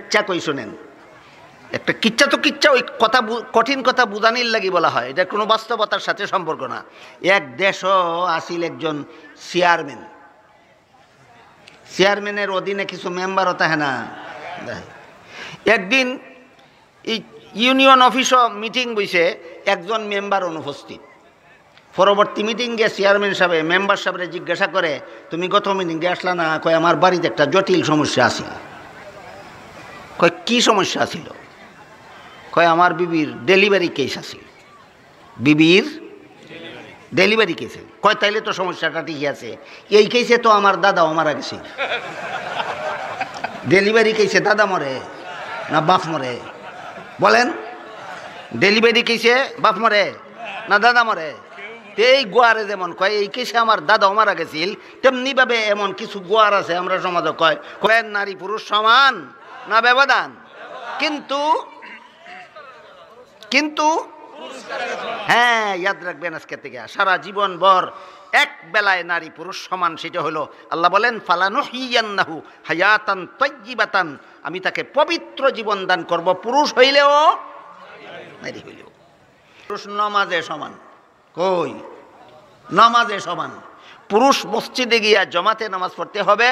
কিচ্ছা কই শোনেন একটা কিচ্ছা তো কিচ্ছা ওই কথা কঠিন কথা বুদানির লাগি বলা হয় এটা কোনো বাস্তবতার সাথে সম্পর্ক না এক দেশ আসিল একজন চেয়ারম্যান চেয়ারম্যানের অধীনে কিছু মেম্বারও তাহে না একদিন ইউনিয়ন অফিসও মিটিং বইছে একজন মেম্বার অনুপস্থিত পরবর্তী মিটিং গিয়ে চেয়ারম্যান সাহেব মেম্বার সাহেবের জিজ্ঞাসা করে তুমি গত মিটিংয়ে আসলা না কয় আমার বাড়িতে একটা জটিল সমস্যা আছে কয় কি সমস্যা ছিল কয় আমার বিবির ডেলিভারি কেস আছে বিবির ডেলিভারি কেসে কয় তাইলে তো সমস্যাটা ঠিকই আছে এই কেসে তো আমার দাদাও মারা গেছে ডেলিভারি কেসে দাদা মরে না বাপ মরে বলেন ডেলিভারি কেসে বাপ মরে না দাদা মরে এই গোয়ারে যেমন কয় এই কেসে আমার দাদাও মারা গেছিল তেমনিভাবে এমন কিছু গোয়ার আছে আমরা সমাজে কয় কয়েন নারী পুরুষ সমান না ব্যবধান কিন্তু কিন্তু হ্যাঁ ইয়াদ রাখবেন আজকে থেকে সারা জীবন ভর এক বেলায় নারী পুরুষ সমান সেটা হলো আল্লাহ বলেন হিয়ানাহু হায়াতান তৈবাতান আমি তাকে পবিত্র জীবন দান করব পুরুষ হইলেও নারী হইলেও পুরুষ নমাজে সমান কই নমাজে সমান পুরুষ মসজিদে গিয়া জমাতে নামাজ পড়তে হবে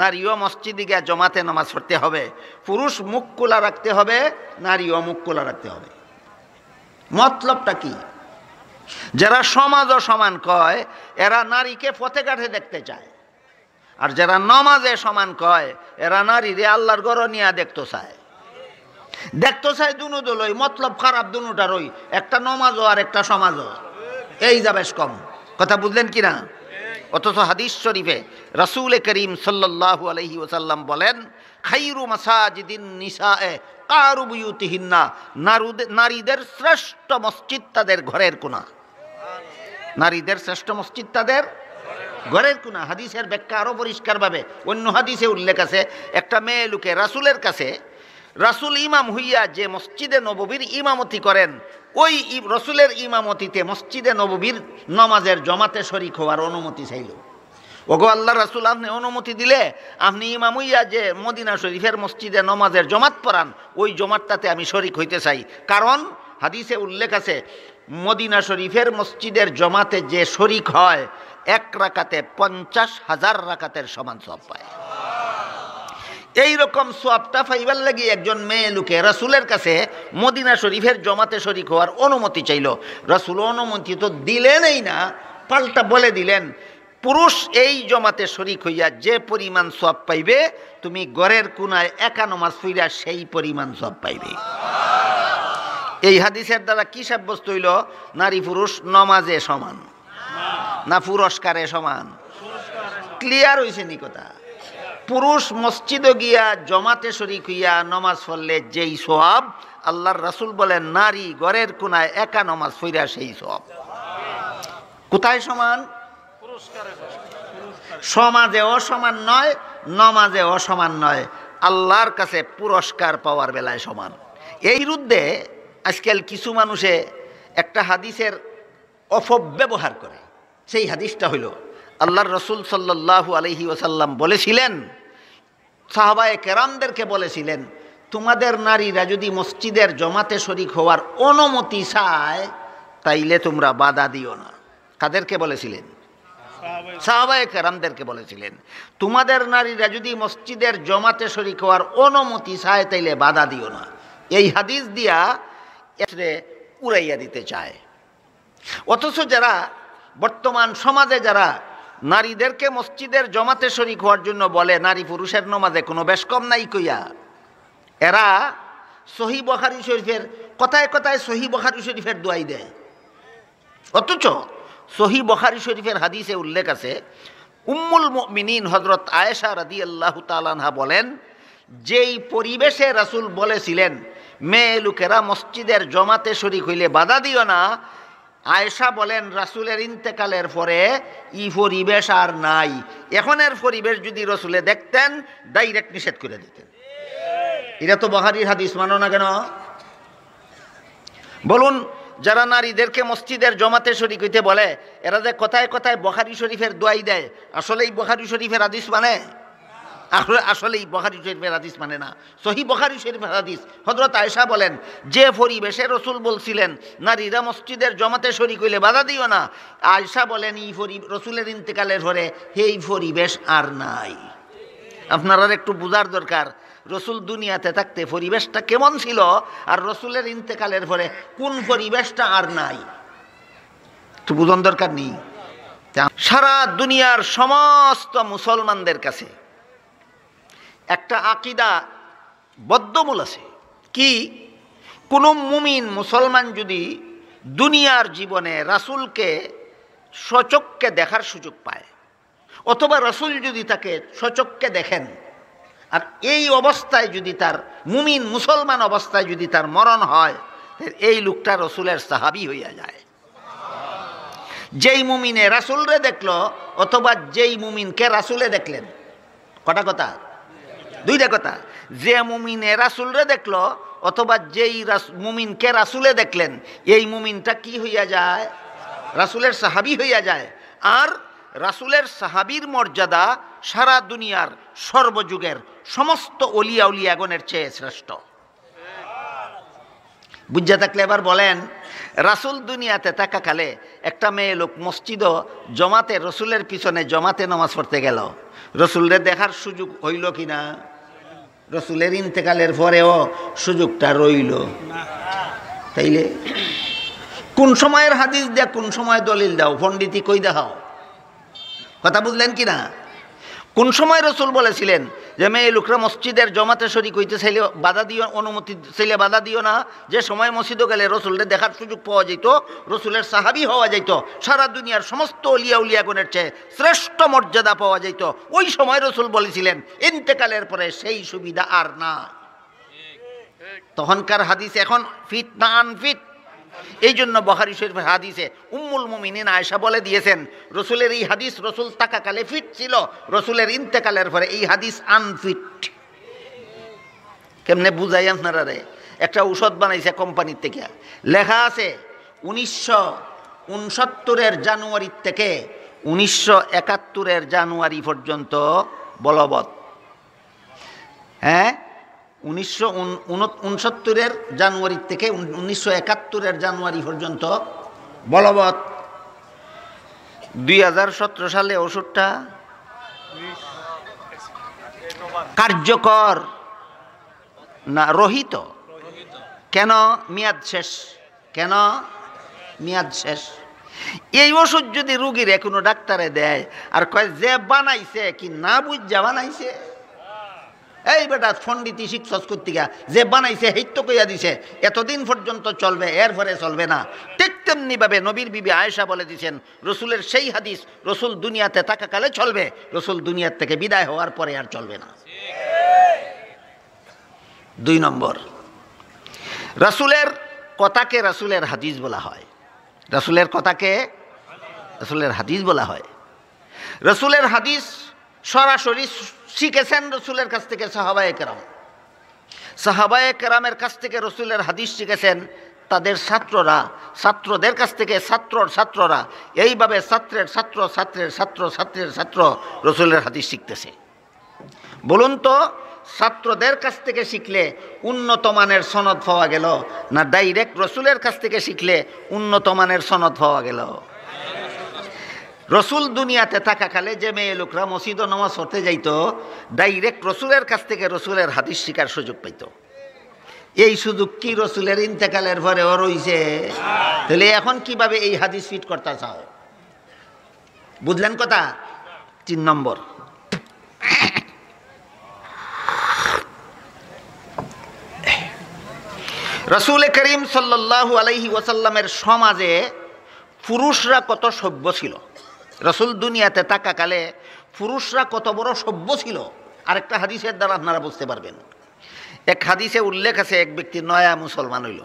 নারীও মসজিদে গিয়া জমাতে নামাজ পড়তে হবে পুরুষ মুখ খোলা রাখতে হবে নারীও মুখ খোলা রাখতে হবে মতলবটা কি যারা সমাজ সমান কয় এরা নারীকে পথে কাঠে দেখতে চায় আর যারা নমাজে সমান কয় এরা নারী রে আল্লাহর গরনিয়া দেখতে চায় দেখতে চায় দু দলই মতলব খারাপ দুটারই একটা নমাজও আর একটা সমাজও এই যাবেশ কম কথা বুঝলেন কিনা না অথচ হাদিস শরীফে রসুল করিম সাল্লু আলহি ওসাল্লাম বলেন খাইরু মাসাজিদিন নিসা এ কারুবুতিহিন্না নারীদের শ্রেষ্ঠ মসজিদ তাদের ঘরের কোনা নারীদের শ্রেষ্ঠ মসজিদ তাদের ঘরের কোনা হাদিসের ব্যাখ্যা আরও পরিষ্কারভাবে অন্য হাদিসে উল্লেখ আছে একটা মেয়ে লোকে রাসুলের কাছে রাসুল ইমাম হইয়া যে মসজিদে নববীর ইমামতি করেন ওই রসুলের ইমামতিতে মসজিদে নববীর নমাজের জমাতে শরিক হওয়ার অনুমতি চাইল ওগো আল্লাহ রাসুল আপনি অনুমতি দিলে আপনি ইমামুইয়া যে মদিনা শরীফের মসজিদে নমাজের জমাত পড়ান ওই জমাতটাতে আমি শরিক হইতে চাই কারণ হাদিসে উল্লেখ আছে মদিনা শরীফের মসজিদের জমাতে যে শরিক হয় এক রাকাতে পঞ্চাশ হাজার রাকাতের সমান সব পায় এই রকম সোয়াবটা ফাইবার লাগি একজন মেয়ে লোকে রাসুলের কাছে মদিনা শরীফের জমাতে শরিক হওয়ার অনুমতি চাইল রাসুল অনুমতি তো দিলেনই না পাল্টা বলে দিলেন পুরুষ এই জমাতে শরিক হইয়া যে পরিমাণ সব পাইবে তুমি গড়ের কোনায় একা নমাজ ফুইয়া সেই পরিমাণ সব পাইবে এই হাদিসের দ্বারা কী সাব্যস্ত হইল নারী পুরুষ নমাজে সমান না পুরস্কারে সমান ক্লিয়ার হয়েছে নিকতা কথা পুরুষ মসজিদে গিয়া জমাতে শরিক হইয়া নমাজ পড়লে যেই সোয়াব আল্লাহর রাসুল বলেন নারী ঘরের কোনায় একা নমাজ ফইরা সেই সব কোথায় সমান সমাজে অসমান নয় নমাজে অসমান নয় আল্লাহর কাছে পুরস্কার পাওয়ার বেলায় সমান এই রুদ্ধে আজকাল কিছু মানুষে একটা হাদিসের অপব্যবহার করে সেই হাদিসটা হইল আল্লাহর রসুল সাল্লাহ আলহি ওসাল্লাম বলেছিলেন সাহবায়ে কেরামদেরকে বলেছিলেন তোমাদের নারীরা যদি মসজিদের জমাতে শরিক হওয়ার অনুমতি চায় তাইলে তোমরা বাধা দিও না কাদেরকে বলেছিলেন সাহবায়ে কেরামদেরকে বলেছিলেন তোমাদের নারীরা যদি মসজিদের জমাতে শরিক হওয়ার অনুমতি চায় তাইলে বাধা দিও না এই হাদিস দিয়া এসরে উড়াইয়া দিতে চায় অথচ যারা বর্তমান সমাজে যারা নারীদেরকে মসজিদের জমাতে শরিক হওয়ার জন্য বলে নারী পুরুষের নমাজে কোনো বেশ কম নাই কইয়া এরা সহি বখারি শরীফের কথায় কথায় সহি বখারি শরীফের দোয়াই দেয় অথচ সহি বখারি শরীফের হাদিসে উল্লেখ আছে উম্মুল মিনীন হজরত আয়েশা রাদি আল্লাহ তালানহা বলেন যেই পরিবেশে রাসুল বলেছিলেন মেয়ে লোকেরা মসজিদের জমাতে শরিক হইলে বাধা দিও না আয়েশা বলেন রাসুলের ইন্তেকালের পরে ই পরিবেশ আর নাই এখনের পরিবেশ যদি রসুলে দেখতেন ডাইরেক্ট নিষেধ করে দিতেন এটা তো বহারির হাদিস মানো না কেন বলুন যারা নারীদেরকে মসজিদের জমাতে শরিক হইতে বলে এরা যে কথায় কথায় বখারি শরীফের দোয়াই দেয় আসলে এই বখারি শরীফের হাদিস মানে আসলে এই বহারি শরীফের হাদিস মানে না সহি বহারি শরীফের হাদিস হজরত আয়সা বলেন যে পরিবেশে রসুল বলছিলেন নারীরা মসজিদের জমাতে শরী কইলে বাধা দিও না আয়সা বলেন এই ফরি রসুলের ইন্তেকালের হরে এই পরিবেশ আর নাই আর একটু বোঝার দরকার রসুল দুনিয়াতে থাকতে পরিবেশটা কেমন ছিল আর রসুলের ইন্তেকালের পরে কোন পরিবেশটা আর নাই একটু বুঝন দরকার নেই সারা দুনিয়ার সমস্ত মুসলমানদের কাছে একটা আকিদা বদ্ধমূল আছে কি কোনো মুমিন মুসলমান যদি দুনিয়ার জীবনে রাসুলকে সচককে দেখার সুযোগ পায় অথবা রাসুল যদি তাকে সচককে দেখেন আর এই অবস্থায় যদি তার মুমিন মুসলমান অবস্থায় যদি তার মরণ হয় এই লোকটা রসুলের সাহাবি হইয়া যায় যেই মুমিনে রাসুলরে দেখল অথবা যেই মুমিনকে রাসুলে দেখলেন কটা কথা দুইটা কথা যে মুমিনে রাসুলরে দেখলো অথবা যেই মুমিনকে রাসুলে দেখলেন এই মুমিনটা কি হইয়া যায় রাসুলের সাহাবি হইয়া যায় আর রাসুলের সাহাবির মর্যাদা সারা দুনিয়ার সর্বযুগের সমস্ত অলিয়া উলিয়াগণের চেয়ে শ্রেষ্ঠ বুঝে থাকলে এবার বলেন রাসুল দুনিয়াতে থাকাকালে একটা মেয়ে লোক মসজিদও জমাতে রসুলের পিছনে জমাতে নামাজ পড়তে গেল রসুলরে দেখার সুযোগ হইল কি না রসুলের ইন্তেকালের পরেও সুযোগটা রইল তাইলে কোন সময়ের হাদিস দেয়া কোন সময় দলিল দাও পণ্ডিতই কই দেখাও কথা বুঝলেন কি না কোন সময় রসুল বলেছিলেন যে মেয়ে লোকরা মসজিদের জমাতে শরিক হইতে ছেলে বাধা দিও অনুমতি ছেলে বাধা দিও না যে সময় মসজিদও গেলে রসুলের দেখার সুযোগ পাওয়া যেত রসুলের সাহাবি হওয়া যেত সারা দুনিয়ার সমস্ত অলিয়া উলিয়াগুনের চেয়ে শ্রেষ্ঠ মর্যাদা পাওয়া যেত ওই সময় রসুল বলেছিলেন ইন্তেকালের পরে সেই সুবিধা আর না তখনকার হাদিস এখন ফিট না আনফিট এই জন্য বহারি শরীফ হাদিসে উম্মুল মুমিনিন আয়সা বলে দিয়েছেন রসুলের এই হাদিস রসুল তাকাকালে ফিট ছিল রসুলের ইন্তেকালের পরে এই হাদিস আনফিট কেমনে বুঝাই আপনারা রে একটা ঔষধ বানাইছে কোম্পানির থেকে লেখা আছে উনিশশো উনসত্তরের জানুয়ারির থেকে উনিশশো একাত্তরের জানুয়ারি পর্যন্ত বলবৎ হ্যাঁ উনিশশো উনসত্তরের জানুয়ারি থেকে উনিশশো একাত্তরের জানুয়ারি পর্যন্ত বলবৎ দুই সালে ওষুধটা কার্যকর না রহিত কেন মেয়াদ শেষ কেন মেয়াদ শেষ এই ওষুধ যদি রুগীর কোনো ডাক্তারে দেয় আর কয় যে বানাইছে কি না বুঝ যা বানাইছে এই বেটা ফন্ডিতি শিক্ষস কর্তিকা যে বানাইছে হিত্য কইয়া দিছে এতদিন পর্যন্ত চলবে এরপরে চলবে না ঠিক তেমনিভাবে নবীর বিবি আয়েশা বলে দিছেন রসুলের সেই হাদিস রসুল দুনিয়াতে থাকাকালে চলবে রসুল দুনিয়ার থেকে বিদায় হওয়ার পরে আর চলবে না দুই নম্বর রসুলের কথাকে রাসুলের হাদিস বলা হয় রাসুলের কথাকে রসুলের হাদিস বলা হয় রসুলের হাদিস সরাসরি শিখেছেন রসুলের কাছ থেকে সাহাবায়ে কেরাম সাহাবায়ে কেরামের কাছ থেকে রসুলের হাদিস শিখেছেন তাদের ছাত্ররা ছাত্রদের কাছ থেকে ছাত্রর ছাত্ররা এইভাবে ছাত্রের ছাত্র ছাত্রের ছাত্র ছাত্রের ছাত্র রসুলের হাদিস শিখতেছে বলুন তো ছাত্রদের কাছ থেকে শিখলে উন্নত মানের সনদ পাওয়া গেল না ডাইরেক্ট রসুলের কাছ থেকে শিখলে উন্নত মানের সনদ পাওয়া গেল রসুল দুনিয়াতে থাকাকালে যে মেয়ে লোকরা মসজিদ ও নমাজ পড়তে যাইত ডাইরেক্ট রসুলের কাছ থেকে রসুলের হাদিস শিকার সুযোগ পাইত এই সুযোগ কি রসুলের ইন্তেকালের ও রইছে তাহলে এখন কিভাবে এই হাদিস ফিট করতে চাও বুঝলেন কথা তিন নম্বর রসুল করিম সাল্লাহ আলহি ওয়াসাল্লামের সমাজে পুরুষরা কত সভ্য ছিল রসুল দুনিয়াতে তাকাকালে পুরুষরা কত বড় সভ্য ছিল আরেকটা হাদিসের দ্বারা আপনারা বুঝতে পারবেন এক হাদিসে উল্লেখ আছে এক ব্যক্তি নয়া মুসলমান হইল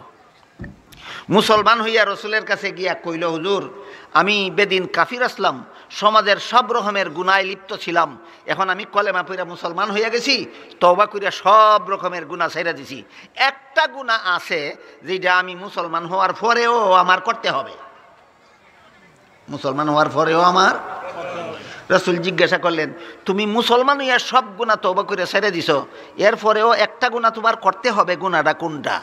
মুসলমান হইয়া রসুলের কাছে গিয়া কইল হুজুর আমি বেদিন কাফির আসলাম সমাজের সব রকমের গুণায় লিপ্ত ছিলাম এখন আমি কলেমা পইরা মুসলমান হইয়া গেছি তবা কইরা সব রকমের গুণা ছাইরা দিছি একটা গুণা আছে যেটা আমি মুসলমান হওয়ার পরেও আমার করতে হবে মুসলমান হওয়ার পরেও আমার রসুল জিজ্ঞাসা করলেন তুমি মুসলমান ইয়ার সব গুণা তবা করে সেরে দিছ এর পরেও একটা গুণা তোমার করতে হবে গুণাটা কোনটা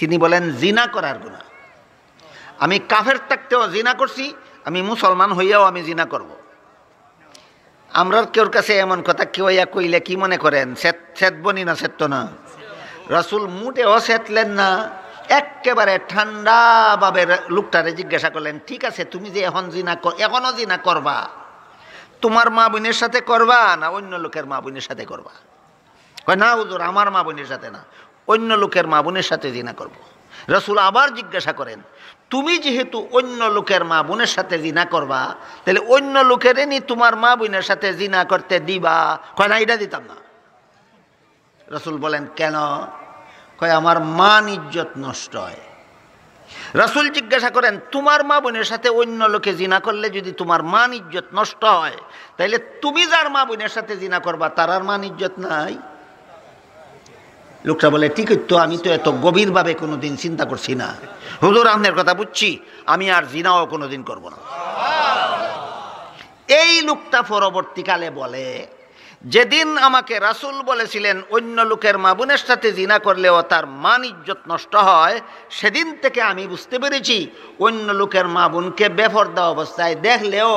তিনি বলেন জিনা করার গুণা আমি কাফের থাকতেও জিনা করছি আমি মুসলমান হইয়াও আমি জিনা করব। আমরার কেউর কাছে এমন কথা কেউ ইয়া কইলে কি মনে করেন সেত বনি না সেত না রসুল মুটেও সেতলেন না একেবারে ঠান্ডাভাবে লোকটারে জিজ্ঞাসা করলেন ঠিক আছে তুমি যে এখন জিনা এখনও জিনা করবা তোমার মা বোনের সাথে করবা না অন্য লোকের মা বোনের সাথে করবা কয় না হুজুর আমার মা বোনের সাথে না অন্য লোকের মা বোনের সাথে জিনা করব। রসুল আবার জিজ্ঞাসা করেন তুমি যেহেতু অন্য লোকের মা বোনের সাথে জিনা করবা তাহলে অন্য লোকের নি তোমার মা বোনের সাথে জিনা করতে দিবা কয় না এটা দিতাম না রসুল বলেন কেন কয় আমার মান ইজ্জত নষ্ট হয় রাসুল জিজ্ঞাসা করেন তোমার মা বোনের সাথে অন্য লোকে জিনা করলে যদি তোমার মান ইজ্জত নষ্ট হয় তাহলে তুমি যার মা বোনের সাথে জিনা করবা তার আর মান ইজ্জত নাই লোকটা বলে ঠিক তো আমি তো এত গভীরভাবে কোনো দিন চিন্তা করছি না হুজুর আহমের কথা বুঝছি আমি আর জিনাও কোনো দিন করবো না এই লোকটা পরবর্তীকালে বলে যেদিন আমাকে রাসুল বলেছিলেন অন্য লোকের মাবুনের সাথে জিনা করলেও তার মান ইজ্জত নষ্ট হয় সেদিন থেকে আমি বুঝতে পেরেছি অন্য লোকের মাবুনকে বোনকে বেফর্দা অবস্থায় দেখলেও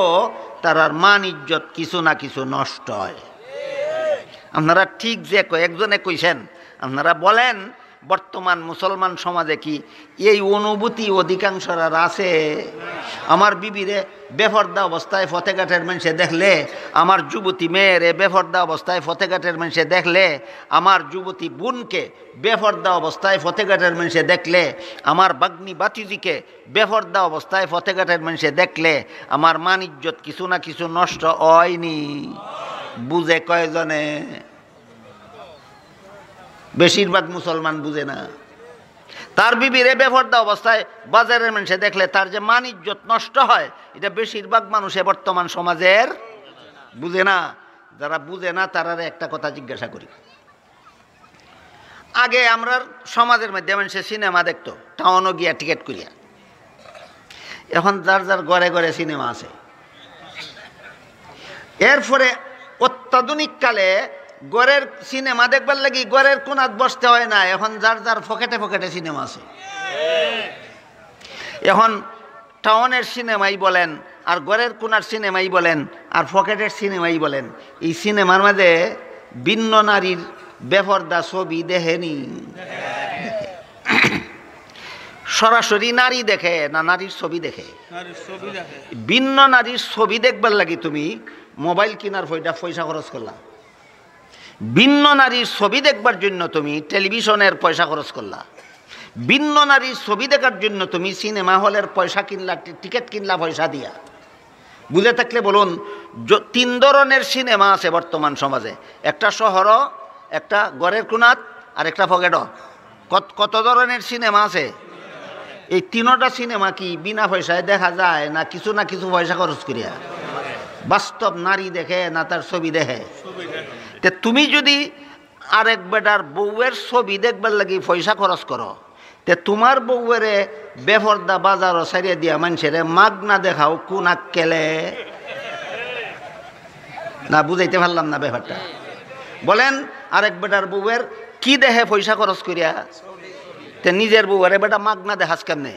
তার আর মান ইজ্জত কিছু না কিছু নষ্ট হয় আপনারা ঠিক যে একজনে কইছেন আপনারা বলেন বর্তমান মুসলমান সমাজে কি এই অনুভূতি অধিকাংশরা আছে আমার বিবিরে বেফর্দা অবস্থায় ফতেঘাটের মানুষে দেখলে আমার যুবতী মেয়েরে বেফর্দা অবস্থায় ফতেঘাটের মানুষে দেখলে আমার যুবতী বোনকে বেফর্দা অবস্থায় ফতেঘাটের মানুষে দেখলে আমার বাগ্নি বাতিজিকে বেফর্দা অবস্থায় ফতেঘাটের মানুষে দেখলে আমার মান ইজ্জত কিছু না কিছু নষ্ট হয়নি বুঝে কয়জনে বেশিরভাগ মুসলমান বুঝে না তার বিবির এ বেফর্দা অবস্থায় বাজারের মানুষে দেখলে তার যে মান ইজ্জত নষ্ট হয় এটা বেশিরভাগ মানুষে বর্তমান সমাজের বুঝে না যারা বুঝে না তারা একটা কথা জিজ্ঞাসা করি আগে আমরা সমাজের মধ্যে মানুষে সিনেমা দেখতো টাউনও গিয়া টিকিট করিয়া এখন যার যার ঘরে ঘরে সিনেমা আছে এরপরে অত্যাধুনিক কালে গড়ের সিনেমা দেখবার লাগি গড়ের কোনাত বসতে হয় না এখন যার যার ফকেটে ফকেটে সিনেমা আছে এখন টাউনের সিনেমাই বলেন আর গড়ের কোনার সিনেমাই বলেন আর ফকেটের সিনেমাই বলেন এই সিনেমার মাঝে ভিন্ন নারীর বেফরদা ছবি দেখেনি সরাসরি নারী দেখে না নারীর ছবি দেখে ভিন্ন নারীর ছবি দেখবার লাগি তুমি মোবাইল কিনার ফয়টা পয়সা খরচ করলা ভিন্ন নারীর ছবি দেখবার জন্য তুমি টেলিভিশনের পয়সা খরচ করলা ভিন্ন নারীর ছবি দেখার জন্য তুমি সিনেমা হলের পয়সা কিনলা টিকিট কিনলা পয়সা দিয়া বুঝে থাকলে বলুন তিন ধরনের সিনেমা আছে বর্তমান সমাজে একটা শহর একটা গড়ের কুনাত আর একটা ফগেটও কত কত ধরনের সিনেমা আছে এই তিনোটা সিনেমা কি বিনা পয়সায় দেখা যায় না কিছু না কিছু পয়সা খরচ করিয়া বাস্তব নারী দেখে না তার ছবি দেখে তে তুমি যদি আরেক বেটার বউয়ের ছবি দেখবার লাগি পয়সা খরচ করো তে তোমার বউয়েরে বেফর্দা বাজার সারিয়ে দিয়া মানুষেরে মাগ না দেখাও কোন কেলে না বুঝাইতে পারলাম না ব্যাপারটা বলেন আরেক বেটার বউয়ের কি দেহে পয়সা খরচ করিয়া তে নিজের বউয়ের বেটা মাগ না দেখাস কেমনে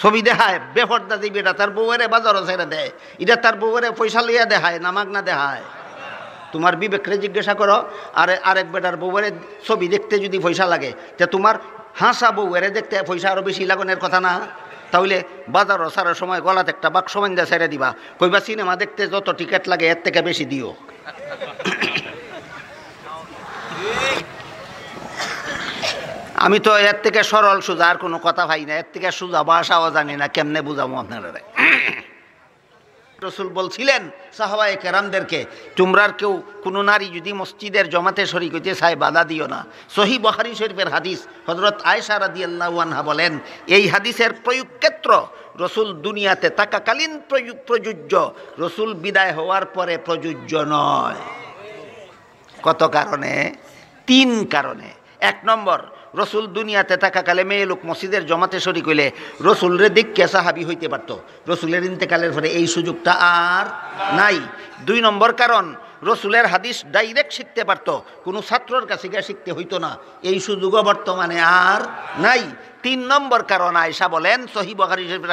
ছবি দেখায় বেফর্দা দিবি এটা তার বউয়েরে বাজারও সেরে দেয় এটা তার বউয়েরে পয়সা লইয়া দেখায় না মাগ না দেখায় তোমার বিবেকরে জিজ্ঞাসা করো আর আরেক বেটার বউয়ের ছবি দেখতে যদি পয়সা লাগে তে তোমার হাসা বউয়ের দেখতে পয়সা আরও বেশি লাগনের কথা না তাহলে বাজার সারের সময় গলাতে একটা বাক্স বান্ধা ছেড়ে দিবা কইবা সিনেমা দেখতে যত টিকিট লাগে এর থেকে বেশি দিও আমি তো এর থেকে সরল সোজা আর কোনো কথা ভাই না এর থেকে সোজা ভাষাও জানি না কেমনে বুঝাবো আপনারা রসুল বলছিলেন সাহাবায়ে কেরামদেরকে তোমরার কেউ কোনো নারী যদি মসজিদের জমাতে শরিক হইতে চায় বাধা দিও না সহি বহারি শরীফের হাদিস হজরত আয়সা রাদি আল্লাহানহা বলেন এই হাদিসের প্রয়োগক্ষেত্র রসুল দুনিয়াতে থাকাকালীন প্রযোজ্য রসুল বিদায় হওয়ার পরে প্রযোজ্য নয় কত কারণে তিন কারণে এক নম্বর রসুল দুনিয়াতে থাকাকালে মেয়ে লোক মসজিদের জমাতে শরিক হইলে দিক দেখকে সাহাবি হইতে পারত রসুলের ইন্তেকালের পরে এই সুযোগটা আর নাই দুই নম্বর কারণ রসুলের হাদিস ডাইরেক্ট শিখতে পারত কোনো ছাত্রর কাছে গিয়ে শিখতে হইতো না এই সুযোগও বর্তমানে আর নাই তিন নম্বর কারণ আয়সা বলেন সহিব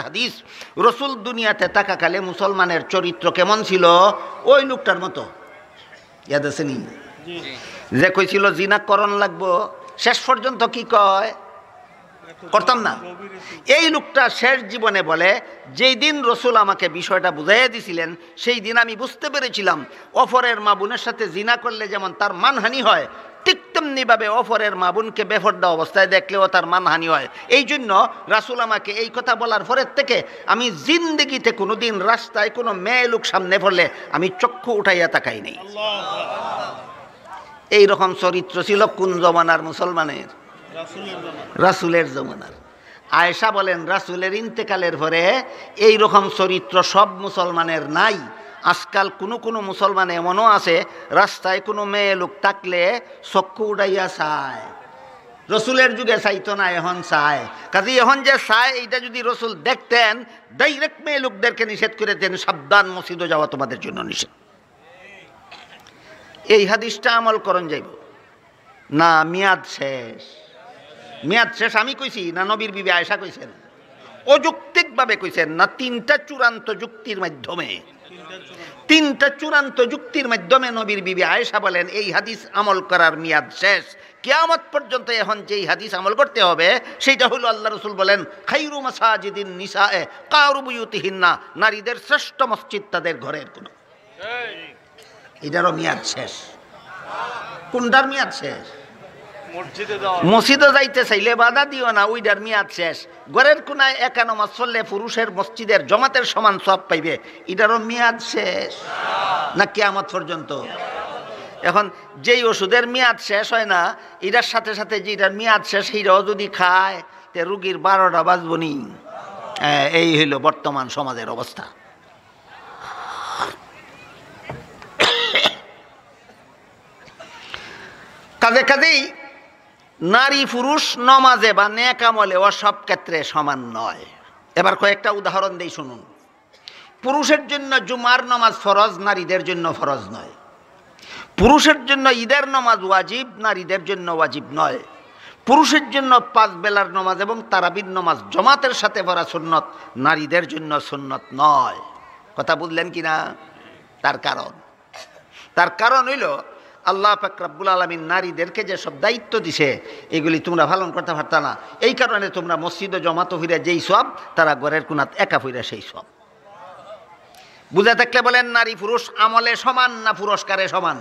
হাদিস রসুল দুনিয়াতে থাকাকালে মুসলমানের চরিত্র কেমন ছিল ওই লোকটার মতো ইয়াদ আছে নি যে কইছিল জিনা করণ লাগবো শেষ পর্যন্ত কি কয় করতাম না এই লোকটা শেষ জীবনে বলে যেই দিন রসুল আমাকে বিষয়টা বুঝাইয়া দিছিলেন সেই দিন আমি বুঝতে পেরেছিলাম অফরের মা বোনের সাথে জিনা করলে যেমন তার মানহানি হয় ঠিক তেমনিভাবে অফরের মা বোনকে বেফর্দা অবস্থায় দেখলেও তার মানহানি হয় এই জন্য রাসুল আমাকে এই কথা বলার পরের থেকে আমি জিন্দগিতে কোনো দিন রাস্তায় কোনো মেয়ে লোক সামনে পড়লে আমি চক্ষু উঠাইয়া তাকাই নেই এই রকম চরিত্র ছিল কোন জমানার মুসলমানের রাসুলের জমানার আয়েশা বলেন রাসুলের ইন্তেকালের পরে এই রকম চরিত্র সব মুসলমানের নাই আজকাল কোনো কোনো মুসলমান এমনও আছে রাস্তায় কোনো মেয়ে লোক থাকলে চক্ষু উড়াইয়া চায় রসুলের যুগে চাইতো না এখন চায় কাজে এখন যে চায় এইটা যদি রসুল দেখতেন ডাইরেক্ট মেয়ে লোকদেরকে নিষেধ করে দেন সাবধান মসজিদও যাওয়া তোমাদের জন্য নিষেধ এই হাদিসটা আমল করন যাইব না মেয়াদ শেষ মেয়াদ শেষ আমি কইছি না নবীর বিবে আয়সা কইছেন অযৌক্তিকভাবে কইছেন না তিনটা চূড়ান্ত যুক্তির মাধ্যমে তিনটা চূড়ান্ত যুক্তির মাধ্যমে নবীর বিবি আয়সা বলেন এই হাদিস আমল করার মেয়াদ শেষ কেয়ামত পর্যন্ত এখন যেই হাদিস আমল করতে হবে সেইটা হলো আল্লাহ রসুল বলেন খাইরু মাসাজিদিন নিসা এ কারুবুয়ুতিহীন না নারীদের শ্রেষ্ঠ মসজিদ তাদের ঘরের কোনো এটারও মেয়াদ শেষ কোনটার মেয়াদ শেষ মসজিদে যাইতে চাইলে বাধা দিও না উইডার মেয়াদ শেষ গড়ের কোনায় একা নমাজ চললে পুরুষের মসজিদের জমাতের সমান সব পাইবে এটারও মেয়াদ শেষ না কেয়ামত পর্যন্ত এখন যেই ওষুধের মেয়াদ শেষ হয় না এটার সাথে সাথে যেটার মেয়াদ শেষ সেইটাও যদি খায় তে রুগীর বারোটা বাজবনি এই হইল বর্তমান সমাজের অবস্থা কাজে কাজেই নারী পুরুষ নমাজে বা ন্যাকামলে ও সব ক্ষেত্রে সমান নয় এবার কয়েকটা উদাহরণ দিই শুনুন পুরুষের জন্য জুমার নমাজ ফরজ নারীদের জন্য ফরজ নয় পুরুষের জন্য ঈদের নমাজ ওয়াজিব নারীদের জন্য ওয়াজিব নয় পুরুষের জন্য পাঁচ বেলার নমাজ এবং তারাবির নমাজ জমাতের সাথে পড়া সুন্নত নারীদের জন্য সুন্নত নয় কথা বুঝলেন কি না তার কারণ তার কারণ হইল আল্লাহ ফাকরাবুল আলমিন নারীদেরকে যেসব দায়িত্ব দিছে এগুলি তোমরা পালন করতে পারত না এই কারণে তোমরা মসজিদে জমাত হইরা যেই সব তারা গড়ের কোনাত একা হইরা সেই সব বুঝে থাকলে বলেন নারী পুরুষ আমলে সমান না পুরস্কারে সমান